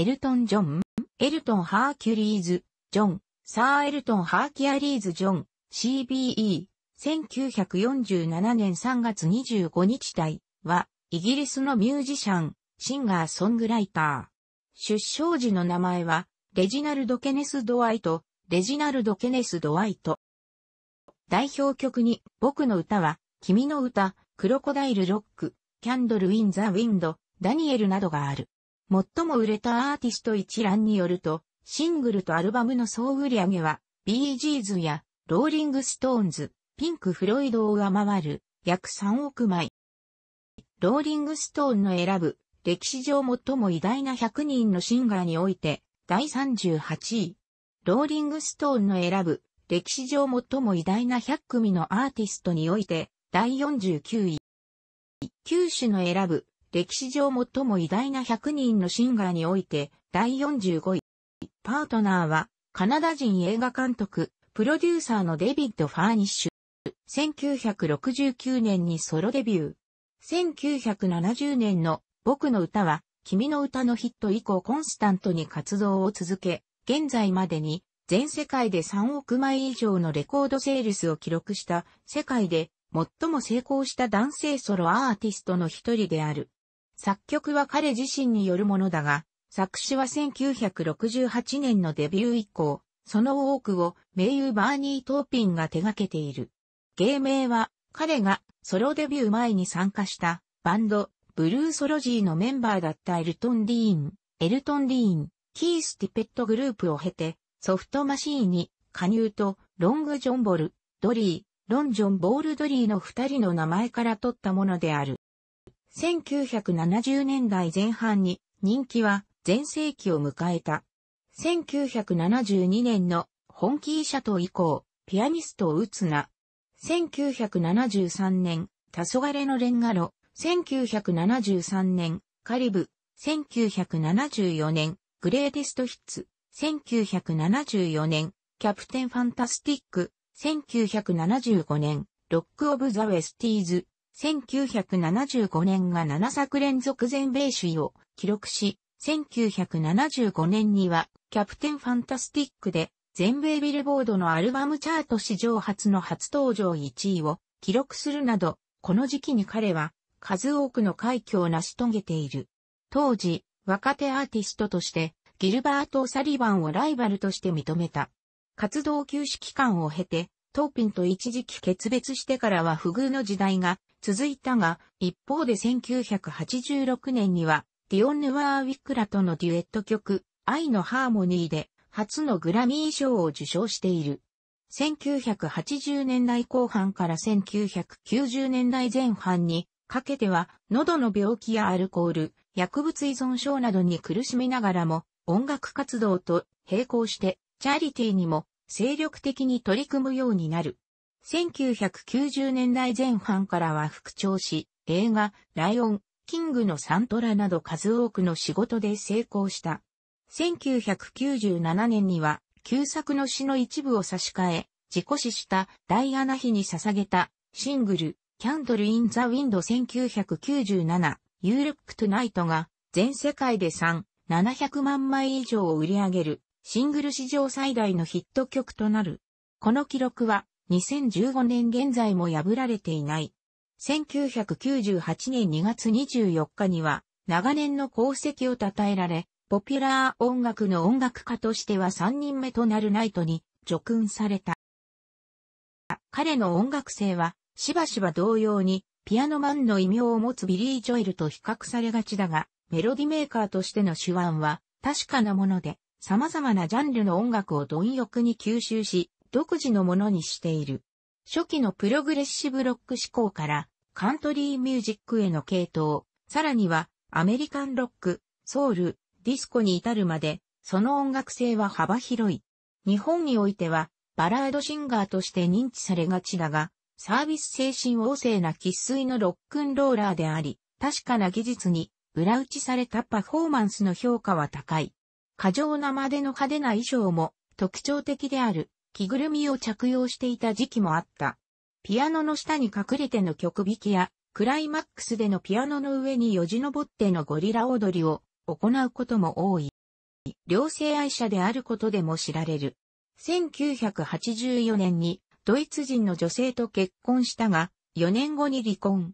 エルトン・ジョン、エルトン・ハーキュリーズ、ジョン、サー・エルトン・ハーキアリーズ・ジョン、CBE、1947年3月25日帯は、イギリスのミュージシャン、シンガー・ソングライター。出生時の名前は、レジナルド・ケネス・ドワイト、レジナルド・ケネス・ドワイト。代表曲に、僕の歌は、君の歌、クロコダイル・ロック、キャンドル・イン・ザ・ウィンド、ダニエルなどがある。最も売れたアーティスト一覧によると、シングルとアルバムの総売上は、ビージーズやローリングストーンズ、ピンク・フロイドを上回る約3億枚。ローリングストーンの選ぶ歴史上最も偉大な100人のシンガーにおいて第38位。ローリングストーンの選ぶ歴史上最も偉大な100組のアーティストにおいて第49位。九種の選ぶ歴史上最も偉大な100人のシンガーにおいて、第45位。パートナーは、カナダ人映画監督、プロデューサーのデビッド・ファーニッシュ。1969年にソロデビュー。1970年の僕の歌は、君の歌のヒット以降コンスタントに活動を続け、現在までに全世界で3億枚以上のレコードセールスを記録した世界で最も成功した男性ソロアーティストの一人である。作曲は彼自身によるものだが、作詞は1968年のデビュー以降、その多くを名優バーニー・トーピンが手掛けている。芸名は彼がソロデビュー前に参加したバンドブルーソロジーのメンバーだったエルトン・ディーン、エルトン・ディーン、キース・ティペットグループを経てソフトマシーンに加入とロング・ジョン・ボル、ドリー、ロン・ジョン・ボール・ドリーの二人の名前から取ったものである。1970年代前半に人気は全盛期を迎えた。1972年の本気医者と以降、ピアニストを打つな。1973年、黄昏のレンガロ。1973年、カリブ。1974年、グレーテストヒッツ。1974年、キャプテンファンタスティック。1975年、ロックオブザ・ウェスティーズ。1975年が7作連続全米首位を記録し、1975年にはキャプテンファンタスティックで全米ビルボードのアルバムチャート史上初の初登場1位を記録するなど、この時期に彼は数多くの快挙を成し遂げている。当時、若手アーティストとしてギルバート・サリバンをライバルとして認めた。活動休止期間を経て、トーピンと一時期決別してからは不遇の時代が続いたが、一方で1986年には、ディオンヌ・ワーウィックラとのデュエット曲、愛のハーモニーで、初のグラミー賞を受賞している。1980年代後半から1990年代前半にかけては喉の病気やアルコール、薬物依存症などに苦しみながらも音楽活動と並行してチャリティーにも精力的に取り組むようになる。1990年代前半からは復調し、映画、ライオン、キングのサントラなど数多くの仕事で成功した。1997年には、旧作の詩の一部を差し替え、自己死したダイアナ妃に捧げたシングル、キャンドル・イン・ザ・ウィンド1997、ユーロックト k t o n が全世界で3、700万枚以上を売り上げるシングル史上最大のヒット曲となる。この記録は2015年現在も破られていない。1998年2月24日には、長年の功績を称えられ、ポピュラー音楽の音楽家としては3人目となるナイトに叙勲された。彼の音楽性は、しばしば同様に、ピアノマンの異名を持つビリー・ジョエルと比較されがちだが、メロディメーカーとしての手腕は確かなもので、様々なジャンルの音楽を貪欲に吸収し、独自のものにしている。初期のプログレッシブロック思考からカントリーミュージックへの系統、さらにはアメリカンロック、ソウル、ディスコに至るまで、その音楽性は幅広い。日本においてはバラードシンガーとして認知されがちだが、サービス精神旺盛な喫水のロックンローラーであり、確かな技術に裏打ちされたパフォーマンスの評価は高い。過剰なまでの派手な衣装も特徴的である。着ぐるみを着用していた時期もあった。ピアノの下に隠れての曲弾きや、クライマックスでのピアノの上によじ登ってのゴリラ踊りを行うことも多い。両性愛者であることでも知られる。1984年にドイツ人の女性と結婚したが、4年後に離婚。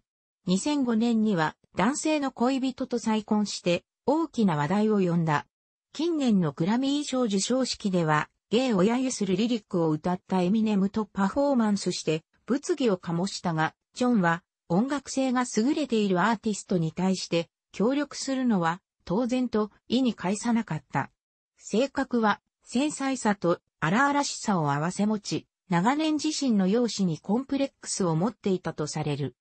2005年には男性の恋人と再婚して大きな話題を呼んだ。近年のグラミー賞受賞式ではゲイを揶揄するリリックを歌ったエミネムとパフォーマンスして物議を醸したが、ジョンは音楽性が優れているアーティストに対して協力するのは当然と意に介さなかった。性格は繊細さと荒々しさを合わせ持ち、長年自身の容姿にコンプレックスを持っていたとされる。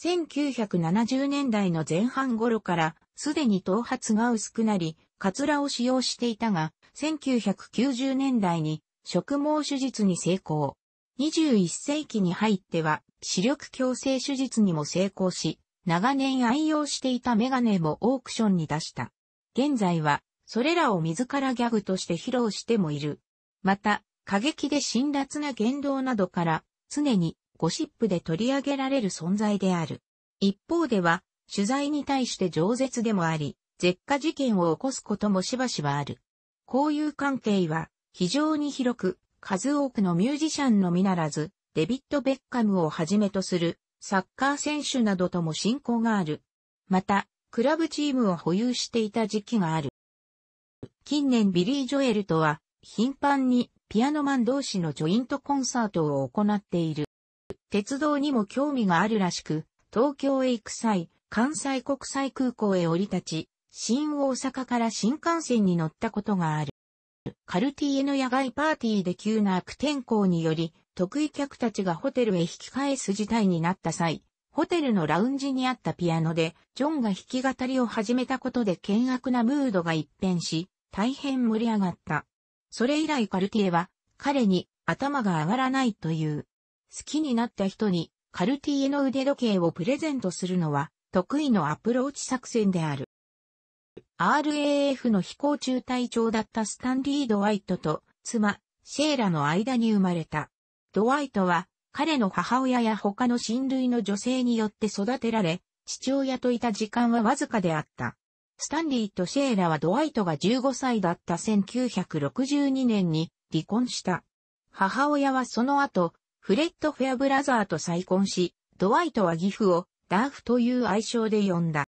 1970年代の前半頃からすでに頭髪が薄くなり、カツラを使用していたが、1990年代に植毛手術に成功。21世紀に入っては視力矯正手術にも成功し、長年愛用していたメガネもオークションに出した。現在は、それらを自らギャグとして披露してもいる。また、過激で辛辣な言動などから、常にゴシップで取り上げられる存在である。一方では、取材に対して饒舌でもあり、絶火事件を起こすこともしばしばある。交友関係は非常に広く、数多くのミュージシャンのみならず、デビッド・ベッカムをはじめとするサッカー選手などとも親交がある。また、クラブチームを保有していた時期がある。近年ビリー・ジョエルとは頻繁にピアノマン同士のジョイントコンサートを行っている。鉄道にも興味があるらしく、東京へ行く際、関西国際空港へ降り立ち、新大阪から新幹線に乗ったことがある。カルティエの野外パーティーで急な悪天候により、得意客たちがホテルへ引き返す事態になった際、ホテルのラウンジにあったピアノで、ジョンが弾き語りを始めたことで険悪なムードが一変し、大変盛り上がった。それ以来カルティエは、彼に頭が上がらないという。好きになった人に、カルティエの腕時計をプレゼントするのは、得意のアプローチ作戦である。RAF の飛行中隊長だったスタンリー・ドワイトと妻、シェーラの間に生まれた。ドワイトは彼の母親や他の親類の女性によって育てられ、父親といた時間はわずかであった。スタンリーとシェーラはドワイトが15歳だった1962年に離婚した。母親はその後、フレッド・フェアブラザーと再婚し、ドワイトは義父をダーフという愛称で呼んだ。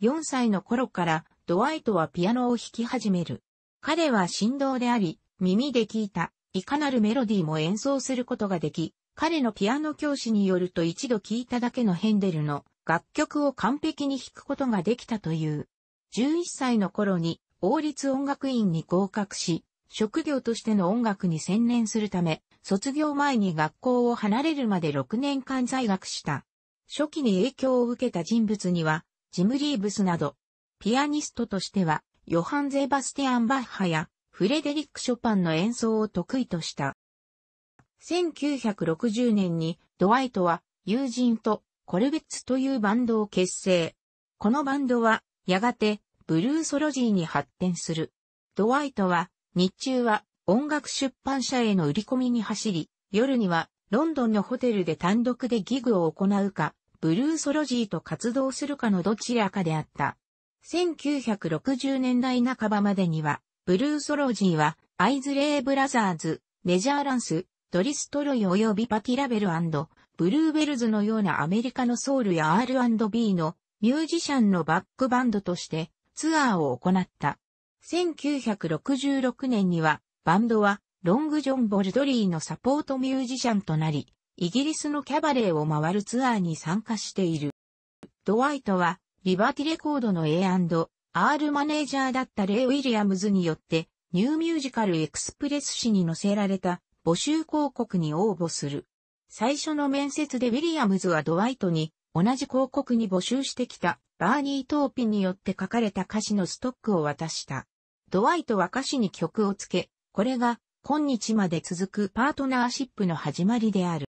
4歳の頃からドワイトはピアノを弾き始める。彼は振動であり、耳で聞いた、いかなるメロディーも演奏することができ、彼のピアノ教師によると一度聴いただけのヘンデルの楽曲を完璧に弾くことができたという。11歳の頃に王立音楽院に合格し、職業としての音楽に専念するため、卒業前に学校を離れるまで6年間在学した。初期に影響を受けた人物には、ジム・リーブスなど、ピアニストとしては、ヨハン・ゼバスティアン・バッハやフレデリック・ショパンの演奏を得意とした。1960年にドワイトは友人とコルベッツというバンドを結成。このバンドはやがてブルーソロジーに発展する。ドワイトは日中は音楽出版社への売り込みに走り、夜にはロンドンのホテルで単独でギグを行うか、ブルーソロジーと活動するかのどちらかであった。1960年代半ばまでには、ブルーソロジーは、アイズレイ・ブラザーズ、メジャーランス、ドリストロイ及びパティラベルブルーベルズのようなアメリカのソウルや R&B のミュージシャンのバックバンドとしてツアーを行った。1966年にはバンドはロング・ジョン・ボルドリーのサポートミュージシャンとなり、イギリスのキャバレーを回るツアーに参加している。ドワイトは、リバティレコードの A&R マネージャーだったレイ・ウィリアムズによって、ニューミュージカルエクスプレス誌に載せられた募集広告に応募する。最初の面接でウィリアムズはドワイトに、同じ広告に募集してきたバーニー・トーピンによって書かれた歌詞のストックを渡した。ドワイトは歌詞に曲をつけ、これが今日まで続くパートナーシップの始まりである。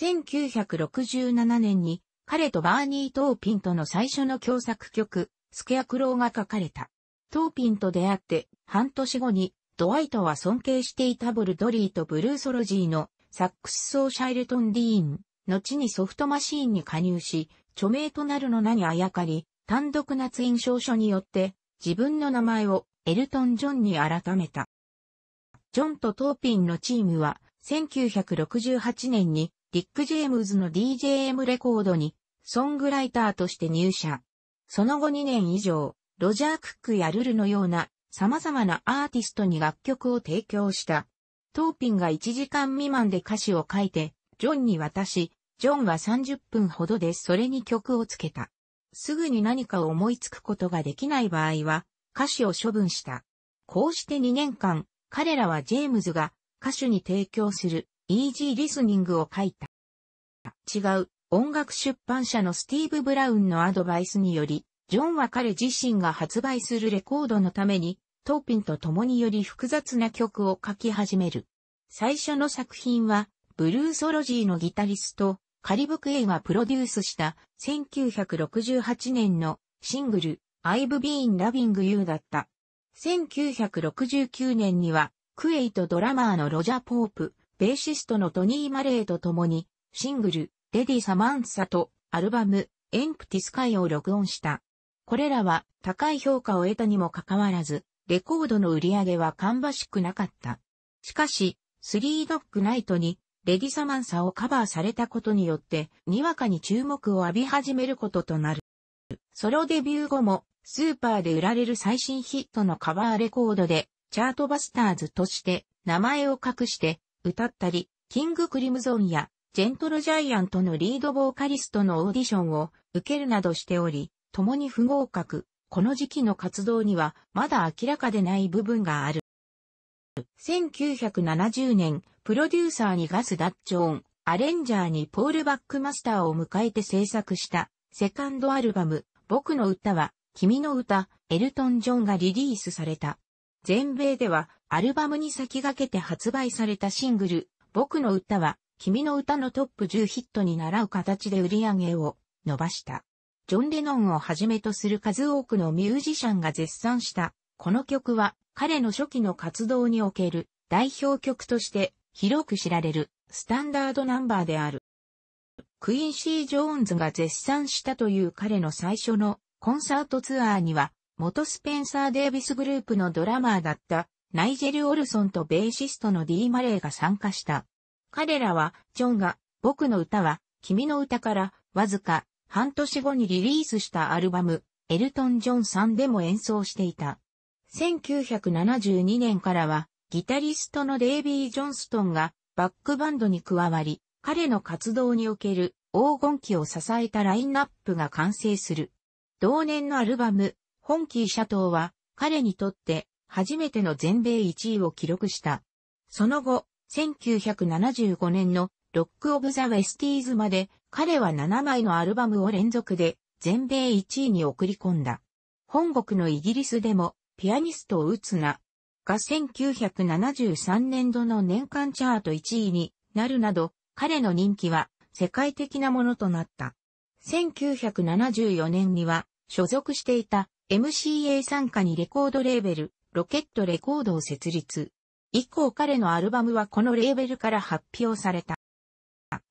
1967年に彼とバーニー・トーピンとの最初の共作曲、スケアクローが書かれた。トーピンと出会って半年後にドワイトは尊敬していたボルドリーとブルーソロジーのサックス奏者エルトン・ディーン、後にソフトマシーンに加入し、著名となるの名にあやかり、単独な印象書によって自分の名前をエルトン・ジョンに改めた。ジョンとトーピンのチームは1968年にディック・ジェームズの DJM レコードに、ソングライターとして入社。その後2年以上、ロジャー・クックやルルのような様々なアーティストに楽曲を提供した。トーピンが1時間未満で歌詞を書いて、ジョンに渡し、ジョンは30分ほどでそれに曲をつけた。すぐに何かを思いつくことができない場合は、歌詞を処分した。こうして2年間、彼らはジェームズが歌手に提供するイージーリスニングを書いた。違う、音楽出版社のスティーブ・ブラウンのアドバイスにより、ジョンは彼自身が発売するレコードのために、トーピンと共により複雑な曲を書き始める。最初の作品は、ブルーソロジーのギタリスト、カリブクエイがプロデュースした1968年のシングル、I've Been Loving You だった。1969年には、クエイとドラマーのロジャー・ポープ、ベーシストのトニー・マレーと共に、シングル、レディ・サマンサと、アルバム、エンプティスカイを録音した。これらは高い評価を得たにもかかわらず、レコードの売り上げは芳しくなかった。しかし、スリードッグナイトに、レディ・サマンサをカバーされたことによって、にわかに注目を浴び始めることとなる。ソロデビュー後も、スーパーで売られる最新ヒットのカバーレコードで、チャートバスターズとして、名前を隠して、歌ったり、キングクリムゾンやジェントルジャイアントのリードボーカリストのオーディションを受けるなどしており、共に不合格。この時期の活動にはまだ明らかでない部分がある。1970年、プロデューサーにガス・ダッチョーン、アレンジャーにポール・バックマスターを迎えて制作したセカンドアルバム、僕の歌は、君の歌、エルトン・ジョンがリリースされた。全米ではアルバムに先駆けて発売されたシングル、僕の歌は、君の歌のトップ10ヒットに習う形で売り上げを伸ばした。ジョン・レノンをはじめとする数多くのミュージシャンが絶賛した、この曲は彼の初期の活動における代表曲として広く知られるスタンダードナンバーである。クインシー・ジョーンズが絶賛したという彼の最初のコンサートツアーには元スペンサー・デービスグループのドラマーだったナイジェル・オルソンとベーシストのディー・マレーが参加した。彼らは、ジョンが、僕の歌は、君の歌から、わずか、半年後にリリースしたアルバム、エルトン・ジョンさんでも演奏していた。1972年からは、ギタリストのデイビー・ジョンストンが、バックバンドに加わり、彼の活動における黄金期を支えたラインナップが完成する。同年のアルバム、本キーシャトーは彼にとって初めての全米1位を記録した。その後、1975年のロック・オブ・ザ・ウェスティーズまで彼は7枚のアルバムを連続で全米1位に送り込んだ。本国のイギリスでもピアニストを打つなが1973年度の年間チャート1位になるなど彼の人気は世界的なものとなった。1974年には所属していた MCA 参加にレコードレーベル、ロケットレコードを設立。以降彼のアルバムはこのレーベルから発表された。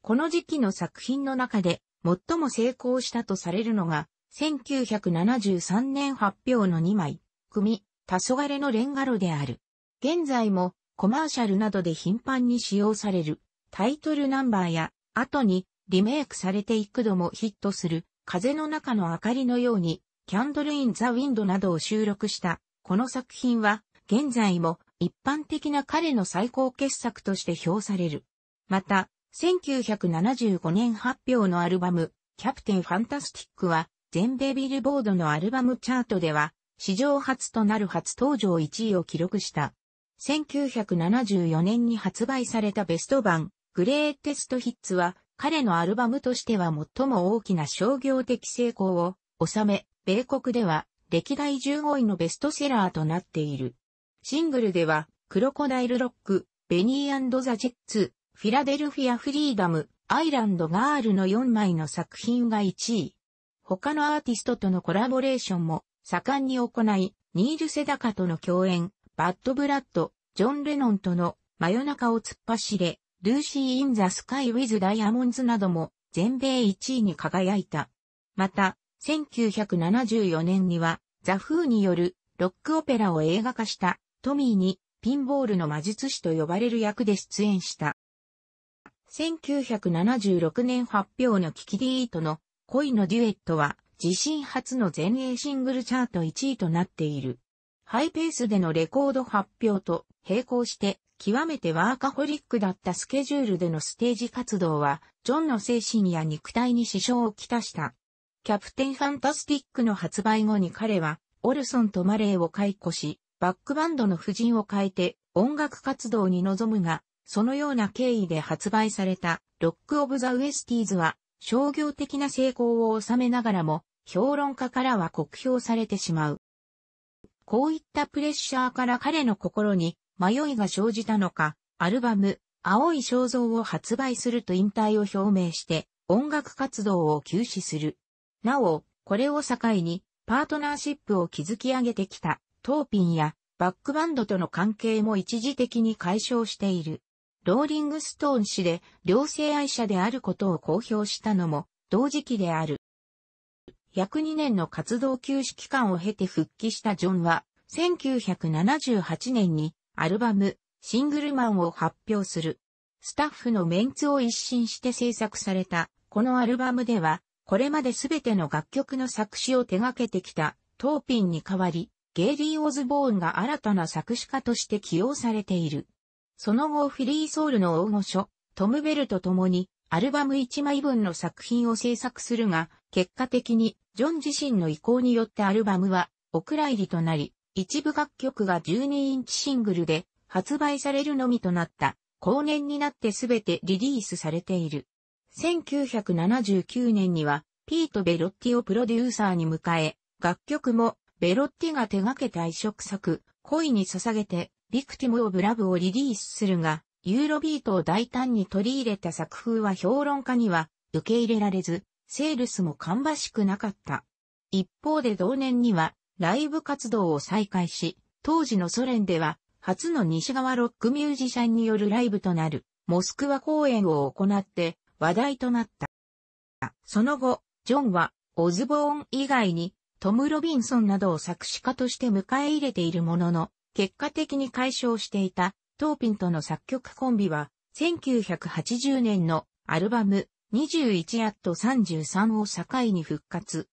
この時期の作品の中で最も成功したとされるのが、1973年発表の2枚、組、黄昏のレンガ炉である。現在もコマーシャルなどで頻繁に使用されるタイトルナンバーや後にリメイクされていく度もヒットする風の中の明かりのようにキャンドル・イン・ザ・ウィンドなどを収録した、この作品は、現在も一般的な彼の最高傑作として評される。また、1975年発表のアルバム、キャプテン・ファンタスティックは、全米ビルボードのアルバムチャートでは、史上初となる初登場1位を記録した。1974年に発売されたベスト版、グレーテストヒッツは、彼のアルバムとしては最も大きな商業的成功を収め、米国では歴代15位のベストセラーとなっている。シングルでは、クロコダイルロック、ベニーザ・ジェッツ、フィラデルフィア・フリーダム、アイランド・ガールの4枚の作品が1位。他のアーティストとのコラボレーションも盛んに行い、ニール・セダカとの共演、バッド・ブラッド、ジョン・レノンとの真夜中を突っ走れ、ルーシー・イン・ザ・スカイ・ウィズ・ダイヤモンズなども全米1位に輝いた。また、1974年には、ザ・フーによるロックオペラを映画化したトミーにピンボールの魔術師と呼ばれる役で出演した。1976年発表のキキディートの恋のデュエットは自身初の全英シングルチャート1位となっている。ハイペースでのレコード発表と並行して極めてワーカホリックだったスケジュールでのステージ活動はジョンの精神や肉体に支障をきたした。キャプテンファンタスティックの発売後に彼は、オルソンとマレーを解雇し、バックバンドの布陣を変えて音楽活動に臨むが、そのような経緯で発売されたロック・オブ・ザ・ウエスティーズは商業的な成功を収めながらも評論家からは酷評されてしまう。こういったプレッシャーから彼の心に迷いが生じたのか、アルバム、青い肖像を発売すると引退を表明して音楽活動を休止する。なお、これを境に、パートナーシップを築き上げてきた、トーピンや、バックバンドとの関係も一時的に解消している。ローリングストーン氏で、両性愛者であることを公表したのも、同時期である。約2年の活動休止期間を経て復帰したジョンは、1978年にアルバム、シングルマンを発表する。スタッフのメンツを一新して制作された、このアルバムでは、これまで全ての楽曲の作詞を手掛けてきたトーピンに代わり、ゲイリー・オズボーンが新たな作詞家として起用されている。その後フィリーソウルの大御所、トム・ベルと共にアルバム1枚分の作品を制作するが、結果的にジョン自身の意向によってアルバムはお蔵入りとなり、一部楽曲が12インチシングルで発売されるのみとなった。後年になってすべてリリースされている。1979年には、ピート・ベロッティをプロデューサーに迎え、楽曲も、ベロッティが手掛けた移植作、恋に捧げて、ビクティム・オブ・ラブをリリースするが、ユーロビートを大胆に取り入れた作風は評論家には受け入れられず、セールスも芳しくなかった。一方で同年にはライブ活動を再開し、当時のソ連では初の西側ロックミュージシャンによるライブとなるモスクワ公演を行って話題となった。その後、ジョンは、オズボーン以外に、トム・ロビンソンなどを作詞家として迎え入れているものの、結果的に解消していた、トーピンとの作曲コンビは、1980年のアルバム、21アット33を境に復活。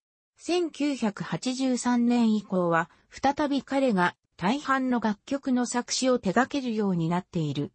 1983年以降は、再び彼が大半の楽曲の作詞を手掛けるようになっている。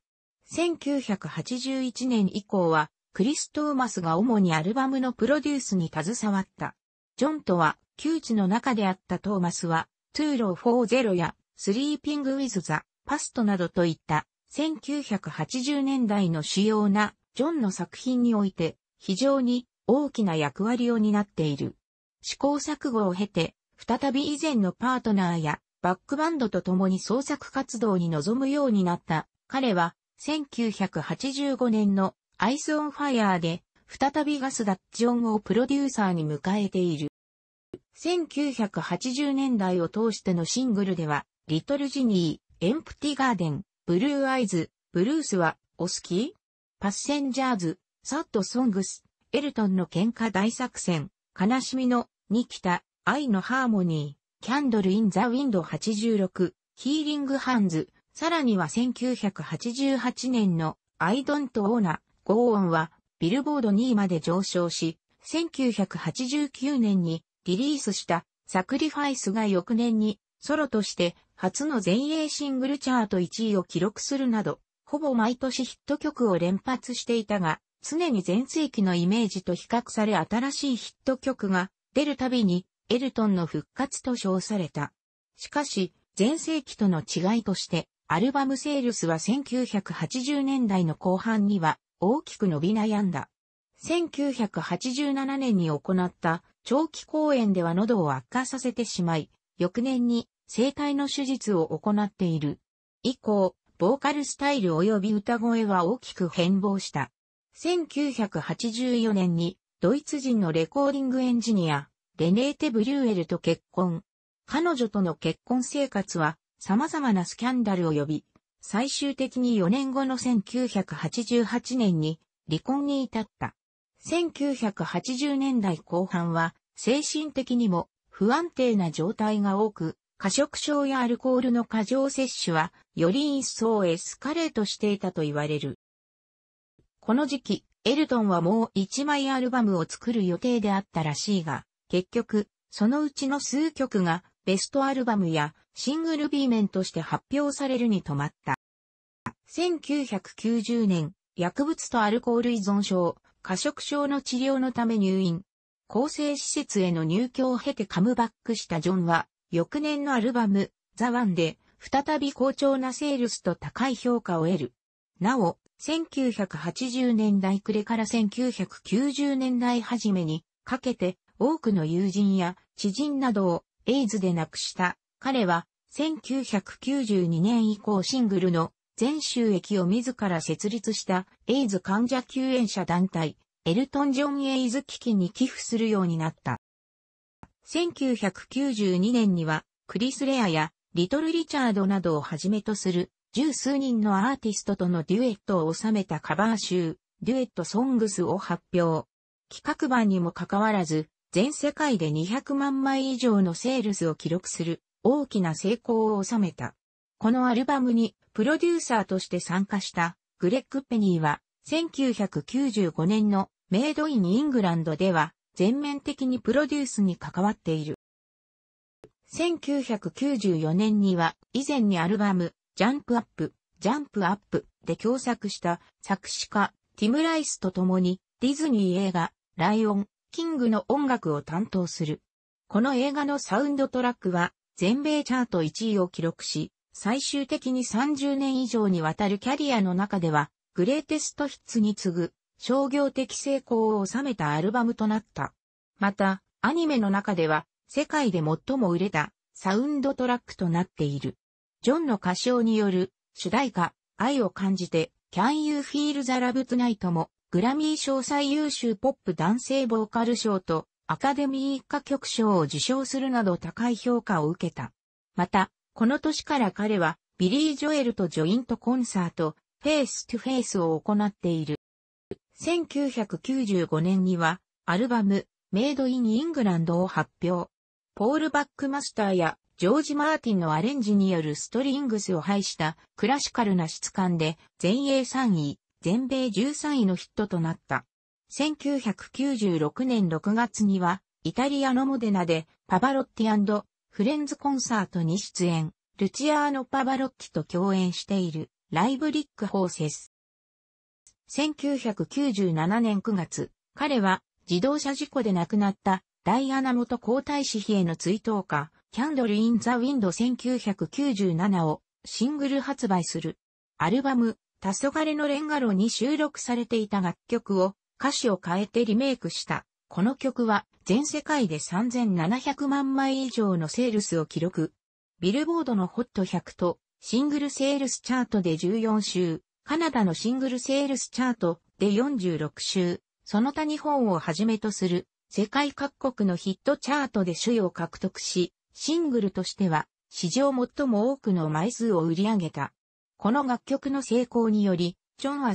1981年以降は、クリス・トーマスが主にアルバムのプロデュースに携わった。ジョンとは、窮地の中であったトーマスは、トゥーロー4ロや、スリーピング・ウィズ・ザ・パストなどといった、1980年代の主要なジョンの作品において、非常に大きな役割を担っている。試行錯誤を経て、再び以前のパートナーやバックバンドと共に創作活動に臨むようになった。彼は、1985年のアイスオンファイアーで、再びガスダッチオンをプロデューサーに迎えている。1980年代を通してのシングルでは、リトルジニー、エンプティガーデン、ブルーアイズ、ブルースは、お好きパッセンジャーズ、サッドソングス、エルトンの喧嘩大作戦、悲しみの、にキた、愛のハーモニー、キャンドルインザウィンド86、ヒーリングハンズ、さらには1988年の、アイドントオーナ、ー、ゴーオンはビルボード2位まで上昇し、1989年にリリースしたサクリファイスが翌年にソロとして初の全英シングルチャート1位を記録するなど、ほぼ毎年ヒット曲を連発していたが、常に前世紀のイメージと比較され新しいヒット曲が出るたびにエルトンの復活と称された。しかし、前世紀との違いとして、アルバムセールスは1980年代の後半には大きく伸び悩んだ。1987年に行った長期公演では喉を悪化させてしまい、翌年に声帯の手術を行っている。以降、ボーカルスタイル及び歌声は大きく変貌した。1984年にドイツ人のレコーディングエンジニア、レネーテ・ブリューエルと結婚。彼女との結婚生活は様々なスキャンダルを呼び、最終的に4年後の1988年に離婚に至った。1980年代後半は精神的にも不安定な状態が多く、過食症やアルコールの過剰摂取はより一層エスカレートしていたと言われる。この時期、エルトンはもう一枚アルバムを作る予定であったらしいが、結局、そのうちの数曲がベストアルバムやシングル B 面として発表されるに止まった。1990年、薬物とアルコール依存症、過食症の治療のため入院。厚生施設への入居を経てカムバックしたジョンは、翌年のアルバム、ザ・ワンで、再び好調なセールスと高い評価を得る。なお、1980年代暮れから1990年代初めにかけて多くの友人や知人などをエイズで亡くした彼は1992年以降シングルの全収益を自ら設立したエイズ患者救援者団体、エルトン・ジョン・エイズ基金に寄付するようになった。1992年には、クリス・レアやリトル・リチャードなどをはじめとする十数人のアーティストとのデュエットを収めたカバー集、デュエット・ソングスを発表。企画版にもかかわらず、全世界で200万枚以上のセールスを記録する大きな成功を収めた。このアルバムにプロデューサーとして参加したグレッグ・ペニーは1995年のメイドイン・イングランドでは全面的にプロデュースに関わっている。1994年には以前にアルバムジャンプアップ、ジャンプアップで共作した作詞家ティム・ライスと共にディズニー映画ライオン、キングの音楽を担当する。この映画のサウンドトラックは全米チャート1位を記録し、最終的に30年以上にわたるキャリアの中では、グレーテストヒッツに次ぐ商業的成功を収めたアルバムとなった。また、アニメの中では、世界で最も売れたサウンドトラックとなっている。ジョンの歌唱による主題歌、愛を感じて、Can You Feel the Love Tonight も、グラミー賞最優秀ポップ男性ボーカル賞と、アカデミー一家局賞を受賞するなど高い評価を受けた。また、この年から彼はビリー・ジョエルとジョイントコンサート、フェイス・トゥ・フェイスを行っている。1995年にはアルバム、メイド・イン・イングランドを発表。ポール・バックマスターやジョージ・マーティンのアレンジによるストリングスを配したクラシカルな質感で全英3位、全米13位のヒットとなった。1996年6月には、イタリアのモデナで、パバロッティフレンズコンサートに出演、ルチアーノ・パバロッティと共演している、ライブリック・ホーセス。1997年9月、彼は、自動車事故で亡くなった、ダイアナ元皇太子妃への追悼歌、キャンドル・イン・ザ・ウィンド1997をシングル発売する。アルバム、黄昏のレンガロに収録されていた楽曲を歌詞を変えてリメイクした。この曲は全世界で3700万枚以上のセールスを記録。ビルボードのホット1 0 0とシングルセールスチャートで14週、カナダのシングルセールスチャートで46週、その他日本をはじめとする世界各国のヒットチャートで主位を獲得し、シングルとしては史上最も多くの枚数を売り上げた。この楽曲の成功により、ジョンは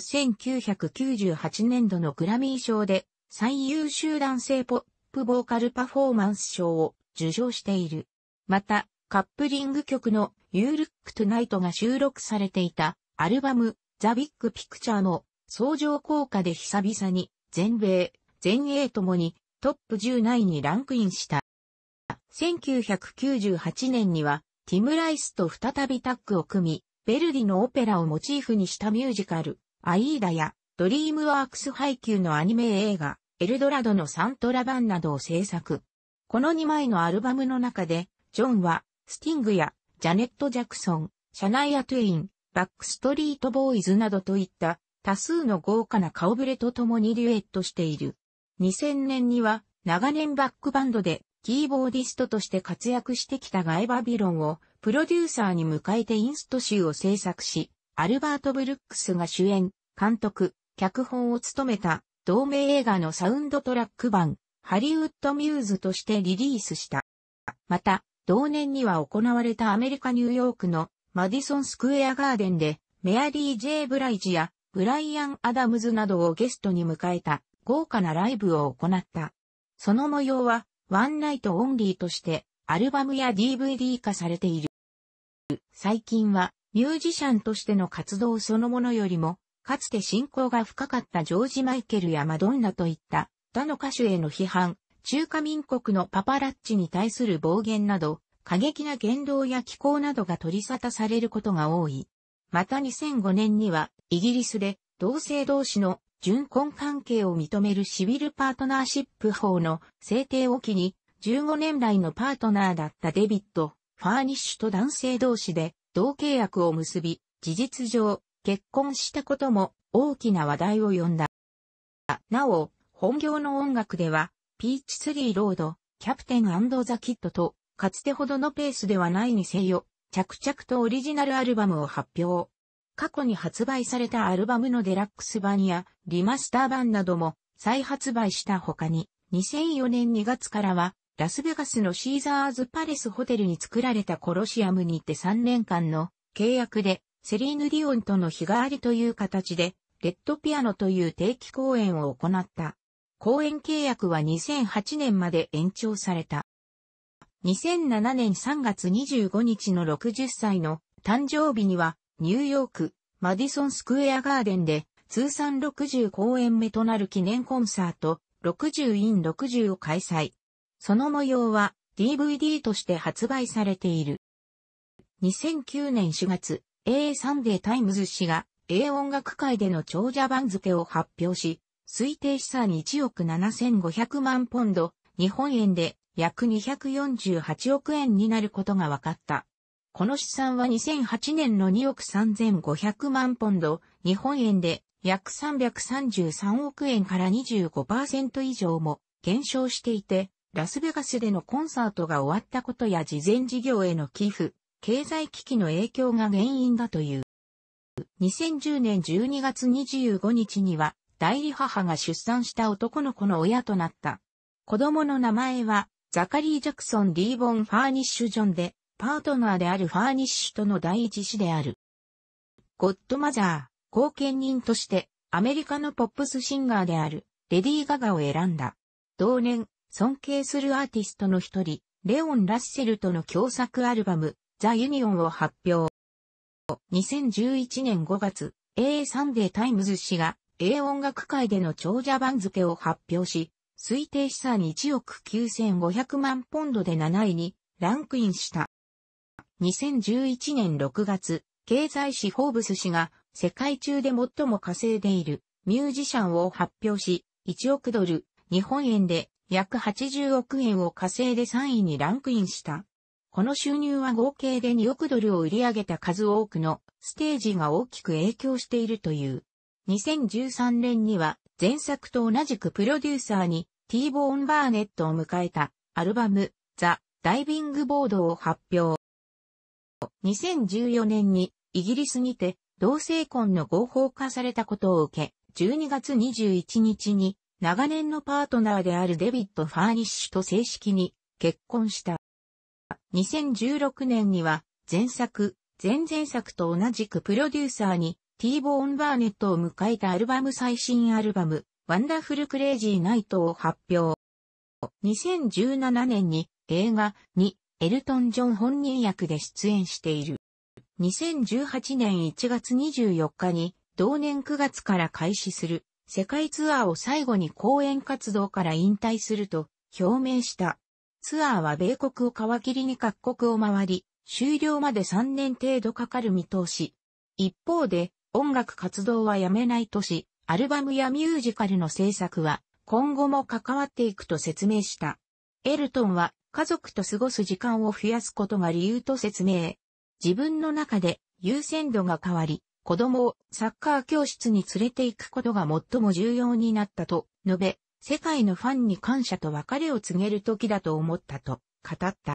1998年度のグラミー賞で最優秀男性ポップボーカルパフォーマンス賞を受賞している。また、カップリング曲の You Look Tonight が収録されていたアルバム The Big Picture も相乗効果で久々に全米、全英ともにトップ10内にランクインした。1998年にはティム・ライスと再びタッグを組み、ベルディのオペラをモチーフにしたミュージカル、アイーダや、ドリームワークス配給のアニメ映画、エルドラドのサントラ版などを制作。この2枚のアルバムの中で、ジョンは、スティングや、ジャネット・ジャクソン、シャナイア・トゥイン、バックストリート・ボーイズなどといった、多数の豪華な顔ぶれと共にデュエットしている。2000年には、長年バックバンドで、キーボーディストとして活躍してきたガイ・バビロンを、プロデューサーに迎えてインスト集を制作し、アルバート・ブルックスが主演、監督、脚本を務めた同名映画のサウンドトラック版、ハリウッド・ミューズとしてリリースした。また、同年には行われたアメリカ・ニューヨークのマディソン・スクエア・ガーデンで、メアリー・ジェイ・ブライジやブライアン・アダムズなどをゲストに迎えた豪華なライブを行った。その模様は、ワンナイトオンリーとして、アルバムや DVD 化されている。最近はミュージシャンとしての活動そのものよりも、かつて信仰が深かったジョージ・マイケルやマドンナといった他の歌手への批判、中華民国のパパラッチに対する暴言など、過激な言動や気候などが取り沙汰されることが多い。また2005年には、イギリスで同性同士の純婚関係を認めるシビルパートナーシップ法の制定を機に、15年来のパートナーだったデビッド・ファーニッシュと男性同士で同契約を結び、事実上、結婚したことも大きな話題を呼んだ。なお、本業の音楽では、ピーチスリーロード、キャプテンザ・キッドと、かつてほどのペースではないにせよ、着々とオリジナルアルバムを発表。過去に発売されたアルバムのデラックス版やリマスター版なども再発売した他に、2004年2月からはラスベガスのシーザーズパレスホテルに作られたコロシアムにて3年間の契約でセリーヌ・ディオンとの日替わりという形でレッドピアノという定期公演を行った。公演契約は2008年まで延長された。2007年3月25日の60歳の誕生日にはニューヨークマディソンスクエアガーデンで通算60公演目となる記念コンサート60イン60を開催。その模様は DVD として発売されている。2009年4月、A サンデータイムズ氏が A 音楽界での長者番付を発表し、推定資産1億7500万ポンド、日本円で約248億円になることが分かった。この資産は2008年の2億3500万ポンド、日本円で約333億円から25%以上も減少していて、ラスベガスでのコンサートが終わったことや事前事業への寄付、経済危機の影響が原因だという。2010年12月25日には、代理母が出産した男の子の親となった。子供の名前は、ザカリー・ジャクソン・リーボン・ファーニッシュ・ジョンで、パートナーであるファーニッシュとの第一子である。ゴッドマザー、後見人として、アメリカのポップスシンガーである、レディー・ガガを選んだ。同年、尊敬するアーティストの一人、レオン・ラッセルとの共作アルバム、ザ・ユニオンを発表。2011年5月、A サンデータイムズ氏が A 音楽界での長者番付を発表し、推定資産1億9500万ポンドで7位にランクインした。2011年6月、経済誌フォーブス氏が世界中で最も稼いでいるミュージシャンを発表し、1億ドル、日本円で約80億円を稼いで3位にランクインした。この収入は合計で2億ドルを売り上げた数多くのステージが大きく影響しているという。2013年には前作と同じくプロデューサーにティーボーン・バーネットを迎えたアルバムザ・ダイビングボードを発表。2014年にイギリスにて同性婚の合法化されたことを受け、12月21日に長年のパートナーであるデビッド・ファーニッシュと正式に結婚した。2016年には前作、前々作と同じくプロデューサーにティーボーン・バーネットを迎えたアルバム最新アルバム、ワンダフル・クレイジー・ナイトを発表。2017年に映画にエルトン・ジョン本人役で出演している。2018年1月24日に同年9月から開始する世界ツアーを最後に公演活動から引退すると表明した。ツアーは米国を皮切りに各国を回り、終了まで3年程度かかる見通し。一方で、音楽活動はやめないとし、アルバムやミュージカルの制作は今後も関わっていくと説明した。エルトンは家族と過ごす時間を増やすことが理由と説明。自分の中で優先度が変わり、子供をサッカー教室に連れて行くことが最も重要になったと述べ、世界のファンに感謝と別れを告げる時だと思ったと語った。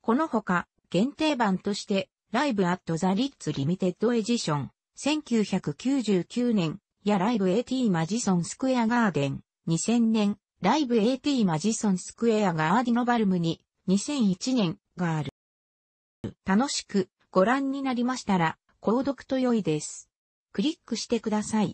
このほか、限定版として、ライブアットザリッツリミテッドエディション、1999年、やライブ AT マジソンスクエアガーデン、2000年、ライブ AT マジソンスクエアガーディノバルムに、2001年、がある。楽しくご覧になりましたら、購読と良いです。クリックしてください。